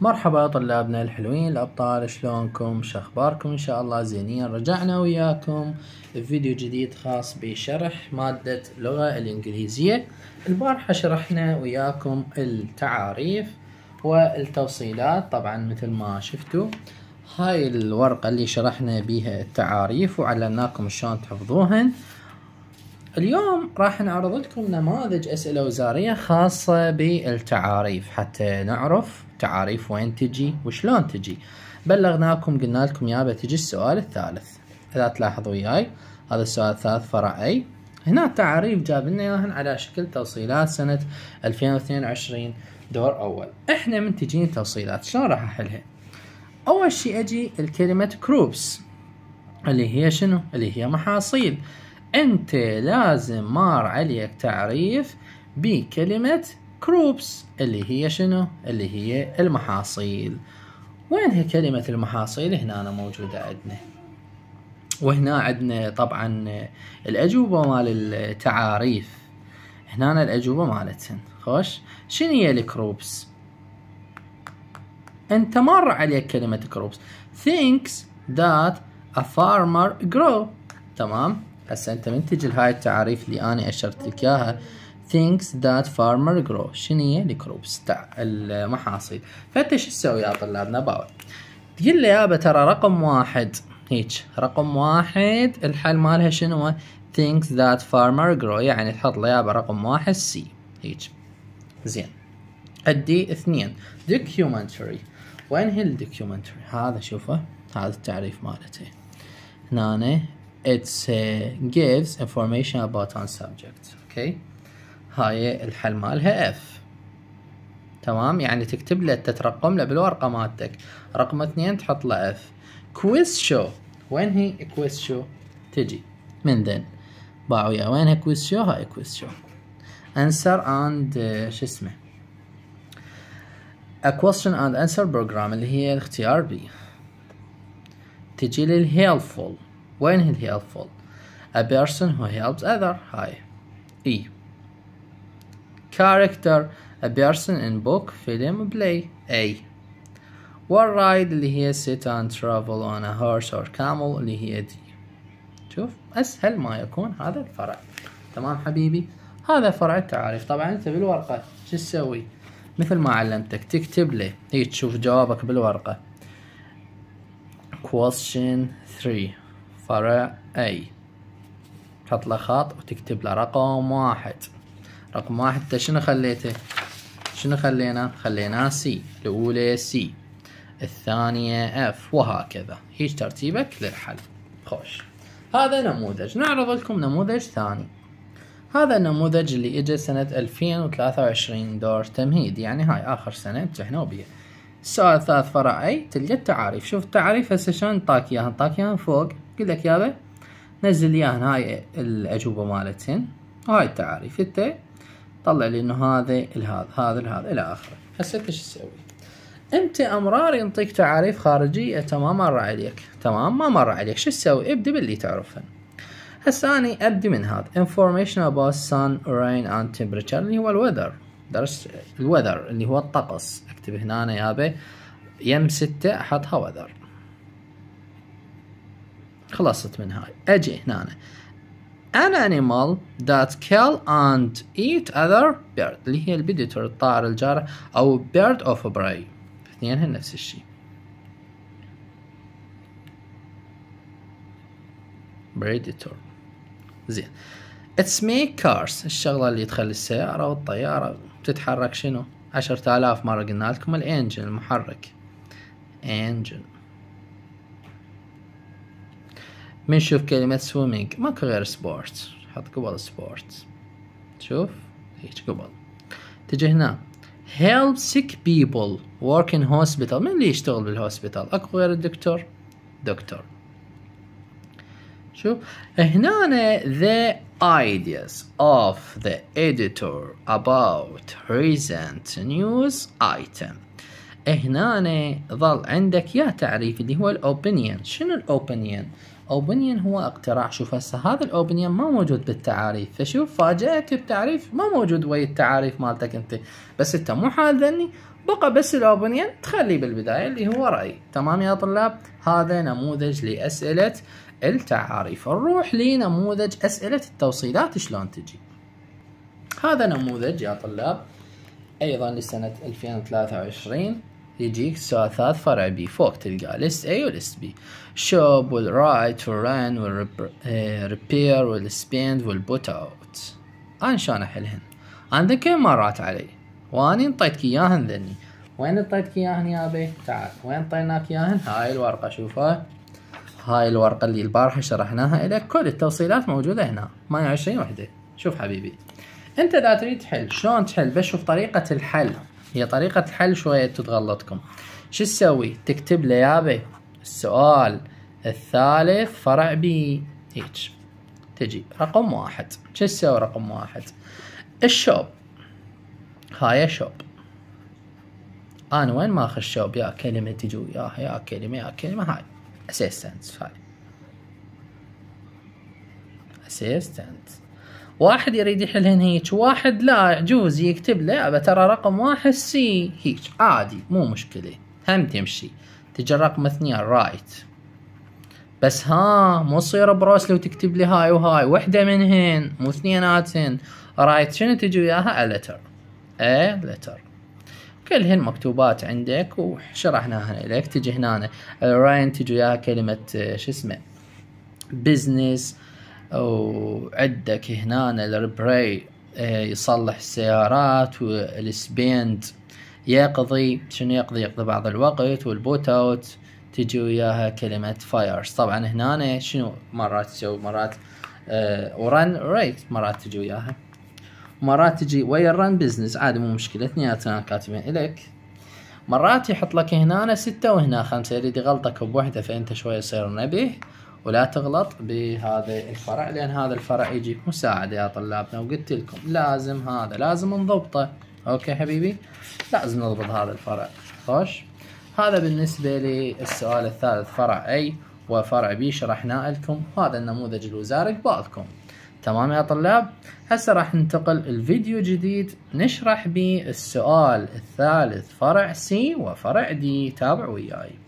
مرحبا طلابنا الحلوين الابطال شلونكم شخباركم ان شاء الله زينين رجعنا وياكم فيديو جديد خاص بشرح مادة اللغة الانجليزية البارحة شرحنا وياكم التعاريف والتوصيلات طبعا مثل ما شفتوا هاي الورقة اللي شرحنا بيها التعاريف وعلمناكم شلون تحفظوهن اليوم راح نعرض لكم نماذج أسئلة وزارية خاصة بالتعاريف حتى نعرف تعاريف وين تجي وشلون تجي بلغناكم قلنا لكم يا تجي السؤال الثالث إذا تلاحظوا وياي هذا السؤال الثالث فرع أي هنا التعاريف جاب لنا اياهن على شكل توصيلات سنة 2022 دور أول احنا من تجيني توصيلات شلون راح أحلها أول شيء أجي الكلمة كروبس اللي هي شنو؟ اللي هي محاصيل انت لازم مار عليك تعريف بكلمة كروبس اللي هي شنو اللي هي المحاصيل وين كلمة المحاصيل هنا أنا موجودة عندنا وهنا عندنا طبعا الأجوبة مال التعاريف هنا الأجوبة مالتهن خوش شنو هي الكروبس انت مر عليك كلمة كروبس thinks that a farmer grow تمام هسه انت من تجي لهاي التعاريف اللي انا اشرت لك اياها things that farmer grow شنو هي الكروبس تاع المحاصيل فانت شو تسوي يا طلابنا باول تقول لي يابا ترى رقم واحد هيك رقم واحد الحل مالها شنو things that farmer grow يعني تحط له يابا رقم واحد سي هيك زين عندي اثنين documentary وين هي الدوكيومنتري هذا شوفه هذا التعريف مالته هنا it uh, gives information about on subject okay هاي الحل مالها F تمام يعني تكتب له تترقم له بالورقة مالتك رقم اثنين تحط له F quiz show وين هي quiz show تجي من ذن باعوا يا وينها quiz show هاي quiz show answer and uh, شو اسمه a question and answer program اللي هي الاختيار B تجي للهيلفول When is helpful? A person who helps other. هاي E. Character. A person in book, film, play. A. ride اللي هي sit and travel on a horse or camel اللي هي دي شوف أسهل ما يكون هذا الفرع تمام حبيبي هذا فرع التعاريف طبعا أنت بالورقة شو تسوي مثل ما علمتك تكتب له هي تشوف جوابك بالورقة question 3 فرع أي تحط له خط وتكتب له رقم واحد رقم واحد انت شنو خليته شنو خلينا خليناه سي الأولى سي الثانية اف وهكذا هيج ترتيبك للحل خوش هذا نموذج نعرض لكم نموذج ثاني هذا النموذج اللي اجى سنة 2023 دور تمهيد يعني هاي اخر سنة امتحنوا بيه السؤال الثالث فرع اي تلقى التعاريف شوف التعاريف هسه شلون انطاك اياها انطاك اياها فوق قلت لك يابا نزل اياهن هاي الاجوبه مالتهن وهاي التعاريف انت طلع لي انه هذا الهذا هذا الهذا الى اخره هسه انت شو تسوي انت امرار ينطيك تعاريف خارجيه تمام مر عليك تمام ما مر عليك شو تسوي ابدي باللي تعرفهن هسه اني ابدي من هذا information about sun rain and temperature اللي هو الوذر درس الوذر اللي هو الطقس اكتب هنا أنا يابا يم ستة أحطها وذر خلصت من هاي أجي هنا أنا. an animal that kill and eat other bird اللي هي البيديتور الطائر الجارح أو bird of prey هن نفس الشيء predator زين its make cars الشغلة اللي تخلي السيارة والطيارة بتتحرك شنو عشرة آلاف مرة قلنا لكم الانجن المحرك انجن بنشوف كلمة سويمينج ماكو غير سبورت حط قبل سبورت شوف هيك قبل تجي هنا help sick people work in hospital من اللي يشتغل بالهوسبيتال اكو غير الدكتور دكتور شوف هنا the ideas of the editor about recent news item هنا ظل عندك يا تعريف اللي هو الاوبينيون شنو الاوبينيون اوبينيون هو اقتراح شوف هسه هذا الاوبينيون ما موجود بالتعاريف فشوف فاجئك بتعريف ما موجود ويا التعاريف مالتك انت بس انت مو حال ذني بقى بس الاوبينيون تخليه بالبدايه اللي هو راي تمام يا طلاب هذا نموذج لاسئله التعاريف نروح لنموذج أسئلة التوصيلات شلون تجي هذا نموذج يا طلاب أيضا لسنة 2023 يجيك سؤال ثلاث فرع بي فوق تلقى ليست A وليست B shop will write will run will eh, repair will spend will put out أنا شلون أحلهن أنا كم مرات علي وأني انطيتك إياهن ذني وين انطيتك إياهن يا بي تعال وين انطيناك إياهن هاي الورقة شوفها هاي الورقة اللي البارحة شرحناها لك كل التوصيلات موجودة هنا معي عشرين وحدة شوف حبيبي انت اذا تريد تحل شلون تحل بشوف طريقة الحل هي طريقة الحل شوية تتغلطكم شو تسوي تكتب له يابي السؤال الثالث فرع بي هيج تجي رقم واحد شو تسوي رقم واحد الشوب هاي شوب انا وين ما اخش شوب يا كلمة تجو وياها يا كلمة يا كلمة هاي اسيستنت فاين اسيستنت واحد يريد يحل هنا هيك واحد لا عجوز يكتب له ترى رقم واحد سي هيك عادي مو مشكلة هم تمشي تجي رقم اثنين رايت بس ها مو تصير بروس لو تكتب لي هاي وهاي وحدة منهن مو اثنيناتهن رايت شنو تجي وياها ا لتر ا لتر كلهن مكتوبات عندك وشرحناها لك تجي هنا آه، راين تجي وياها كلمة آه، شو اسمه بزنس وعندك هنا البراي آه، يصلح السيارات والسبيند يقضي شنو يقضي يقضي بعض الوقت والبوت اوت تجي وياها كلمة فايرز طبعا هنا شنو مرات تسوي مرات ورن ريت مرات تجي وياها مرات تجي ويا الران بزنس عادي مو مشكلة اثنيناتنا كاتبين الك مرات يحط لك هنا ستة وهنا خمسة يريد يغلطك بوحدة فانت شوية صير نبيه ولا تغلط بهذا الفرع لان هذا الفرع يجيك مساعدة يا طلابنا وقلت لكم لازم هذا لازم نضبطه اوكي حبيبي لازم نضبط هذا الفرع خوش هذا بالنسبة للسؤال الثالث فرع اي وفرع بي شرحناه لكم هذا النموذج الوزاري قبالكم تمام يا طلاب هسه راح ننتقل الفيديو جديد نشرح به السؤال الثالث فرع سي وفرع دي تابعوا وياي